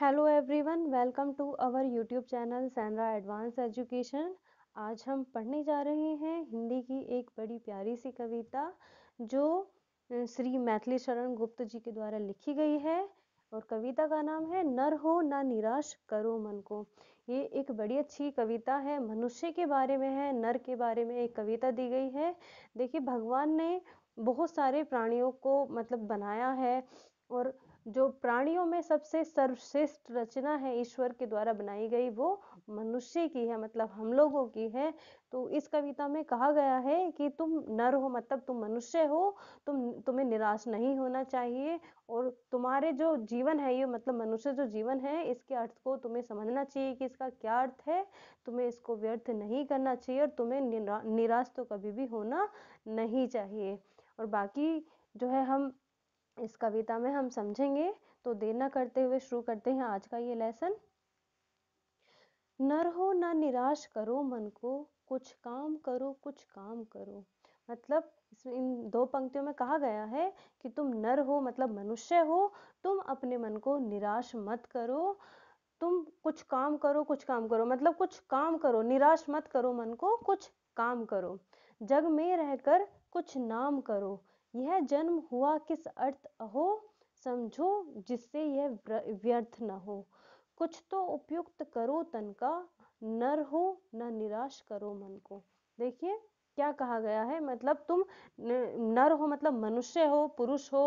hello everyone welcome to our YouTube channel सैनरा advance education आज हम पढ़ने जा रहे हैं हिंदी की एक बड़ी प्यारी सी कविता जो श्री मैथिली शरण गुप्त जी के द्वारा लिखी गई है और कविता का नाम है नर हो ना निराश करो मन को ये एक बड़ी अच्छी कविता है मनुष्य के बारे में है नर के बारे में एक कविता दी गई है देखिए भगवान ने बहुत सारे प्राणियों को मतलब बनाया है और जो प्राणियों में सबसे सर्वश्रेष्ठ रचना है ईश्वर के द्वारा बनाई गई वो मनुष्य की है मतलब हम लोगों की है तो इस कविता में कहा गया है कि तुम नर हो मतलब तुम मनुष्य हो तुम तुम्हें निराश नहीं होना चाहिए और तुम्हारे जो जीवन है ये मतलब मनुष्य जो जीवन है इसके अर्थ को तुम्हें समझना चाहिए कि इसका क्या अर्थ है तुम्हें इसको व्यर्थ नहीं करना चाहिए और तुम्हें निरा, निराश तो कभी भी होना नहीं चाहिए और बाकी जो है हम इस कविता में हम समझेंगे तो देर ना करते हुए शुरू करते हैं आज का ये लेसन नर हो ना निराश करो मन को कुछ काम करो कुछ काम करो मतलब इन दो पंक्तियों में कहा गया है कि तुम नर हो मतलब मनुष्य हो तुम अपने मन को निराश मत करो तुम कुछ काम करो कुछ काम करो मतलब कुछ काम करो निराश मत करो मन को कुछ काम करो जग में रहकर कुछ नाम करो यह जन्म हुआ किस अर्थ हो समझो जिससे यह व्यर्थ न हो कुछ तो उपयुक्त करो तन का नर हो न निराश करो मन को देखिए क्या कहा गया है मतलब तुम नर हो मतलब मनुष्य हो पुरुष हो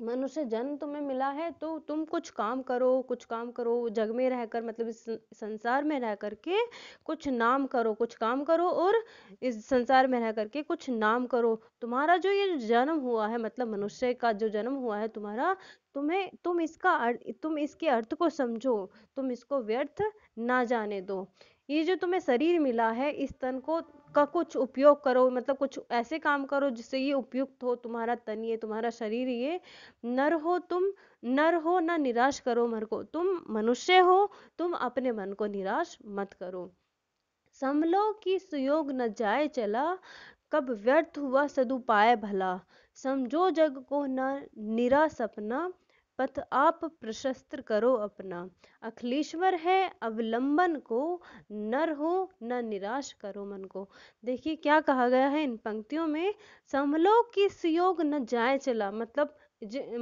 मनुष्य जन्म तुम्हें मिला है तो तुम कुछ काम करो कुछ काम करो जग में रहकर मतलब इस संसार में रह करके कुछ नाम करो कुछ काम करो और इस संसार में रह करके कुछ नाम करो तुम्हारा जो ये जन्म हुआ है मतलब मनुष्य का जो जन्म हुआ है तुम्हारा तुम्हें तुम इसका तुम इसके अर्थ को समझो तुम इसको व्यर्थ ना जाने दो ये जो तुम्हें शरीर मिला है इस तन को का कुछ उपयोग करो मतलब कुछ ऐसे काम करो जिससे ये उपयुक्त हो तुम्हारा तन ये तुम्हारा शरीर ये नर हो तुम नर हो ना निराश करो मन को तुम मनुष्य हो तुम अपने मन को निराश मत करो समलो की सुयोग न जाए चला कब व्यर्थ हुआ सदुपाय भला समझो जग को न निरा सपना पथ आप प्रशस्त करो अपना अखिलेश्वर है अवलंबन को नर हो न निराश करो मन को देखिए क्या कहा गया है इन पंक्तियों में संभलो कि सुयोग न जाए चला मतलब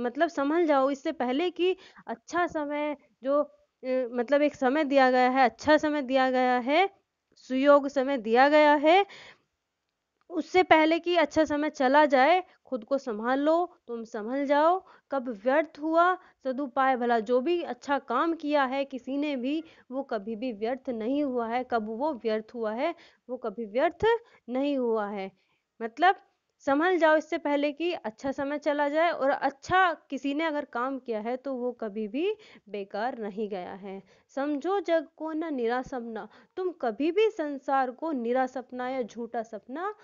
मतलब संभल जाओ इससे पहले कि अच्छा समय जो मतलब एक समय दिया गया है अच्छा समय दिया गया है सुयोग समय दिया गया है उससे पहले कि अच्छा समय चला जाए खुद को संभाल लो तुम संभल जाओ कब व्यर्थ हुआ सदुपाय भला जो भी अच्छा काम किया है किसी ने भी वो कभी भी व्यर्थ नहीं हुआ है कब वो व्यर्थ हुआ है वो कभी व्यर्थ नहीं हुआ है मतलब संभल जाओ इससे पहले कि अच्छा समय चला जाए और अच्छा किसी ने अगर काम किया है तो वो कभी भी बेकार नहीं गया है समझो जग को ना निरा सपना तुम कभी भी संसार को निरा सपना या झूठा सपना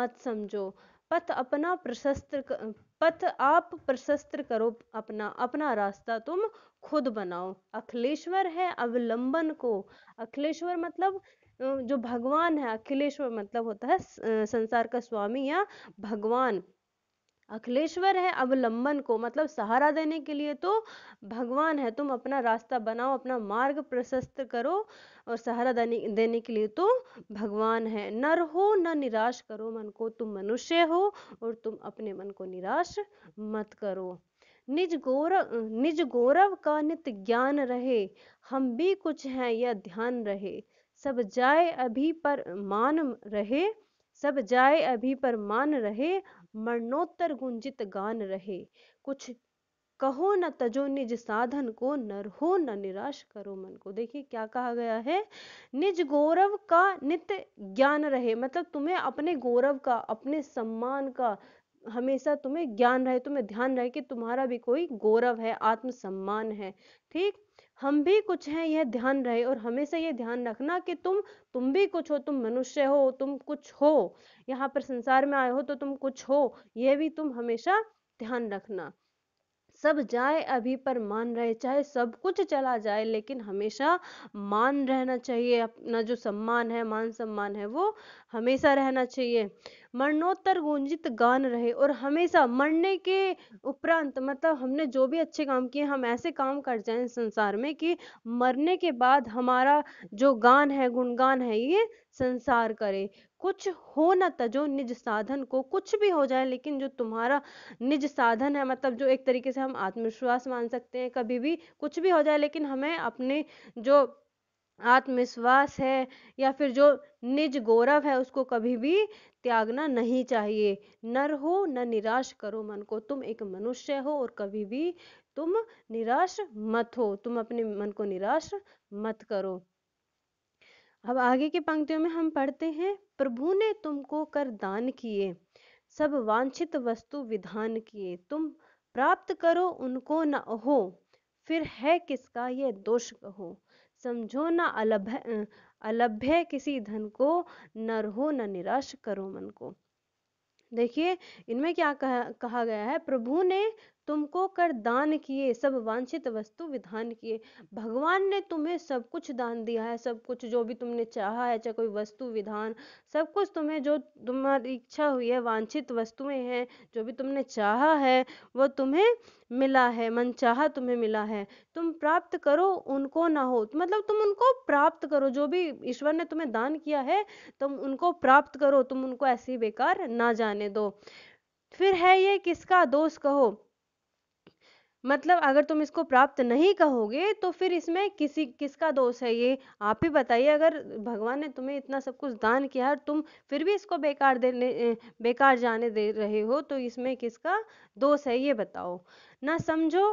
मत समझो पथ अपना प्रशस्त पथ आप प्रशस्त करो अपना अपना रास्ता तुम खुद बनाओ अखिलेश्वर है अवलंबन को अखिलेश्वर मतलब जो भगवान है अखिलेश्वर मतलब होता है संसार का स्वामी या भगवान अखिलेश्वर है अवलंबन को मतलब सहारा देने के लिए तो भगवान है तुम अपना रास्ता बनाओ अपना मार्ग प्रशस्त करो और सहारा देने देने के लिए तो भगवान है नर हो न निराश करो मन को तुम मनुष्य हो और तुम अपने मन को निराश मत करो निज गौरव निज गौरव का नित ज्ञान रहे हम भी कुछ हैं यह ध्यान रहे सब जाए अभी पर मान रहे सब जाए अभी पर मान रहे मरणोत्तर गुंजित गान रहे कुछ कहो न तजो निज साधन को नर हो न निराश करो मन को देखिए क्या कहा गया है निज गौरव का नित्य ज्ञान रहे मतलब तुम्हें अपने गौरव का अपने सम्मान का हमेशा तुम्हें ज्ञान रहे तुम्हें ध्यान रहे कि तुम्हारा भी कोई गौरव है आत्मसम्मान है ठीक हम भी कुछ हैं यह ध्यान रहे और हमेशा यह ध्यान रखना कि तुम तुम भी कुछ हो तुम मनुष्य हो तुम कुछ हो यहाँ पर संसार में आए हो तो तुम कुछ हो यह भी तुम हमेशा ध्यान रखना सब जाए अभी पर मान रहे चाहे सब कुछ चला जाए लेकिन हमेशा मान रहना चाहिए अपना जो सम्मान है मान सम्मान है वो हमेशा रहना चाहिए मरणोत्तर गुंजित गान रहे और हमेशा मरने के उपरांत मतलब हमने जो भी अच्छे काम किए हम ऐसे काम कर जाए संसार में कि मरने के बाद हमारा जो गान है गुणगान है ये संसार करे कुछ हो ना तजो निज साधन को कुछ भी हो जाए लेकिन जो तुम्हारा निज साधन है मतलब जो एक तरीके से हम आत्मविश्वास मान सकते हैं कभी भी कुछ भी हो जाए लेकिन हमें अपने जो आत्मविश्वास है या फिर जो निज गौरव है उसको कभी भी त्यागना नहीं चाहिए नर हो न निराश करो मन को तुम एक मनुष्य हो और कभी भी तुम निराश मत हो तुम अपने मन को निराश मत करो अब आगे की पंक्तियों में हम पढ़ते हैं प्रभु ने तुमको कर दान किए सब वांछित वस्तु विधान किए तुम प्राप्त करो उनको न हो फिर है किसका ये दोष कहो समझो न अलभ अलभ्य किसी धन को न रहो न निराश करो मन को देखिए इनमें क्या कहा, कहा गया है प्रभु ने तुमको कर दान किए सब वांछित वस्तु विधान किए भगवान ने तुम्हें सब कुछ दान दिया है सब कुछ जो भी तुमने चाहा है चाहे कोई वस्तु विधान सब कुछ तुम्हें जो तुम्हारी इच्छा हुई है वांछित वस्तुएं हैं जो भी तुमने चाहा है वो तुम्हें मिला है मन चाह तुम्हें मिला है तुम प्राप्त करो उनको ना हो मतलब तुम उनको प्राप्त करो जो भी ईश्वर ने तुम्हें दान किया है तुम उनको प्राप्त करो तुम उनको ऐसे ही बेकार ना जाने दो फिर है ये किसका दोष कहो मतलब अगर तुम इसको प्राप्त नहीं कहोगे तो फिर इसमें किसी किसका दोष है ये आप ही बताइए अगर भगवान ने तुम्हें इतना सब कुछ दान किया और तुम फिर भी इसको बेकार देने बेकार जाने दे रहे हो तो इसमें किसका दोष है ये बताओ ना समझो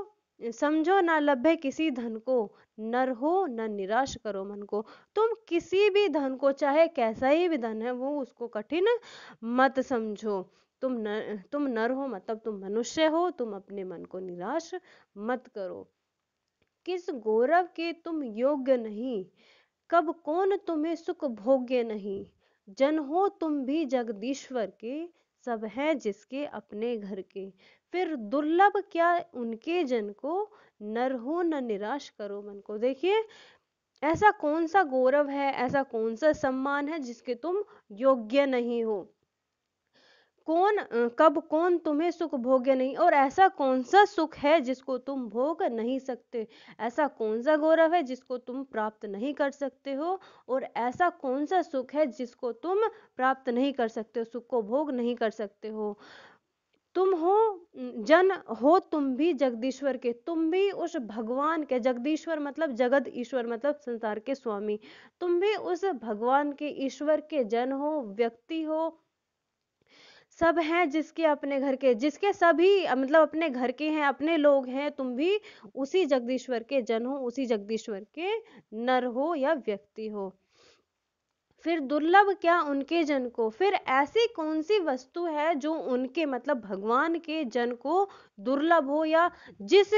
समझो ना लभ्य किसी धन को नर हो न निराश करो मन को तुम किसी भी धन को चाहे कैसा ही भी धन है वो उसको कठिन मत समझो तुम नर तुम नर हो मतलब तुम मनुष्य हो तुम अपने मन को निराश मत करो किस गौरव के तुम योग्य नहीं कब कौन तुम्हें सुख भोग्य नहीं जन हो तुम भी जगदीश्वर के सब है जिसके अपने घर के फिर दुर्लभ क्या उनके जन को नर हो न निराश करो मन को देखिए ऐसा कौन सा गौरव है ऐसा कौन सा सम्मान है जिसके तुम योग्य नहीं हो कौन कब कौन तुम्हें सुख भोग्य नहीं और ऐसा कौन सा सुख है जिसको तुम भोग नहीं सकते ऐसा कौन सा गौरव है जिसको तुम प्राप्त नहीं कर सकते हो और ऐसा कौन सा सुख है जिसको तुम प्राप्त नहीं कर सकते हो सुख को भोग नहीं कर सकते हो तुम हो जन हो तुम भी जगदीश्वर के तुम भी उस भगवान के जगदीश्वर मतलब जगत ईश्वर मतलब संसार के स्वामी तुम भी उस भगवान के ईश्वर के जन हो व्यक्ति हो सब हैं जिसके अपने घर के जिसके सभी मतलब अपने घर के हैं अपने लोग हैं तुम भी उसी जगदीश्वर के जन हो उसी जगदीश्वर के नर हो या व्यक्ति हो फिर दुर्लभ क्या उनके जन को फिर ऐसी कौन सी वस्तु है जो उनके मतलब भगवान के जन को दुर्लभ हो या जिस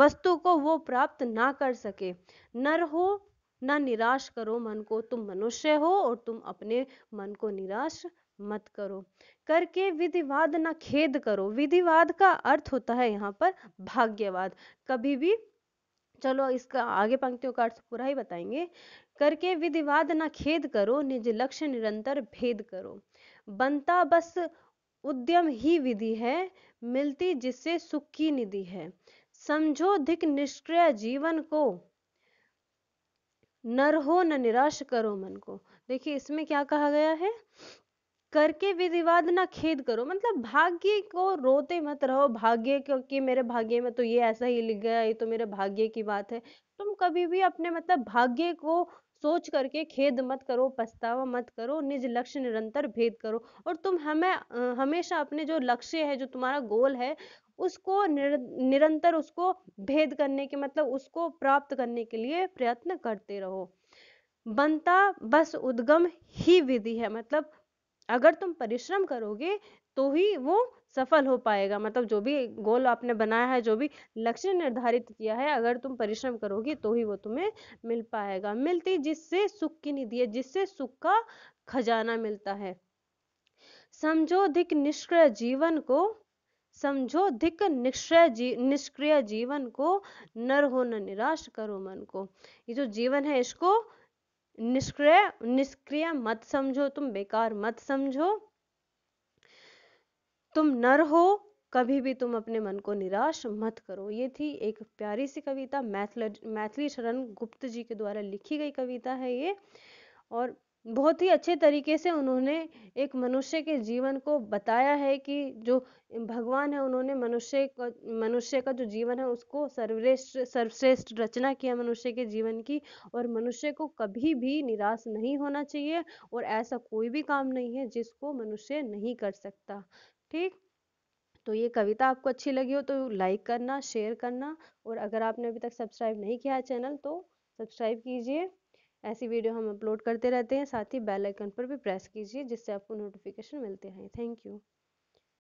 वस्तु को वो प्राप्त ना कर सके नर हो ना निराश करो मन को तुम मनुष्य हो और तुम अपने मन को निराश मत करो करके विधिवाद ना खेद करो विधिवाद का अर्थ होता है यहाँ पर भाग्यवाद कभी भी चलो इसका आगे पंक्तियों का अर्थ पूरा ही बताएंगे करके विधिवाद ना खेद करो निज लक्ष्य निरंतर भेद करो बनता बस उद्यम ही विधि है मिलती जिससे सुख की निधि है समझो धिक निष्क्रिय जीवन को नर हो न निराश करो मन को देखिए इसमें क्या कहा गया है करके भी विवाद ना खेद करो मतलब भाग्य को रोते मत रहो भाग्य क्योंकि मेरे भाग्य में तो ये ऐसा ही लिख गया ये तो मेरे भाग्य की बात है तुम कभी भी अपने मतलब भाग्य को सोच करके खेद मत करो पछतावा मत करो निज लक्ष्य निरंतर भेद करो और तुम हमें हमेशा अपने जो लक्ष्य है जो तुम्हारा गोल है उसको निर, निरंतर उसको भेद करने के मतलब उसको प्राप्त करने के लिए प्रयत्न करते रहो बनता बस उद्गम ही विधि है मतलब अगर तुम परिश्रम करोगे तो ही वो सफल हो पाएगा मतलब जो भी गोल आपने बनाया है जो भी लक्ष्य निर्धारित किया है अगर तुम परिश्रम करोगे तो ही वो तुम्हें मिल पाएगा मिलती जिससे सुख की निधि है जिससे सुख का खजाना मिलता है समझो धिक निष्क्रिय जीवन को समझो धिक निष्क्रिय जी, निष्क्रिय जीवन को नर हो न निराश करो मन को ये जो जीवन है इसको निष्क्रिय निष्क्रिय मत समझो तुम बेकार मत समझो तुम नर हो कभी भी तुम अपने मन को निराश मत करो ये थी एक प्यारी सी कविता मैथिली शरण गुप्त जी के द्वारा लिखी गई कविता है ये और बहुत ही अच्छे तरीके से उन्होंने एक मनुष्य के जीवन को बताया है कि जो भगवान है उन्होंने मनुष्य का मनुष्य का जो जीवन है उसको सर्वश्रेष्ठ सर्वश्रेष्ठ रचना किया मनुष्य के जीवन की और मनुष्य को कभी भी निराश नहीं होना चाहिए और ऐसा कोई भी काम नहीं है जिसको मनुष्य नहीं कर सकता ठीक तो ये कविता आपको अच्छी लगी हो तो लाइक करना शेयर करना और अगर आपने अभी तक सब्सक्राइब नहीं किया है चैनल तो सब्सक्राइब कीजिए ऐसी वीडियो हम अपलोड करते रहते हैं साथ ही बेल आइकन पर भी प्रेस कीजिए जिससे आपको नोटिफिकेशन मिलते हैं थैंक यू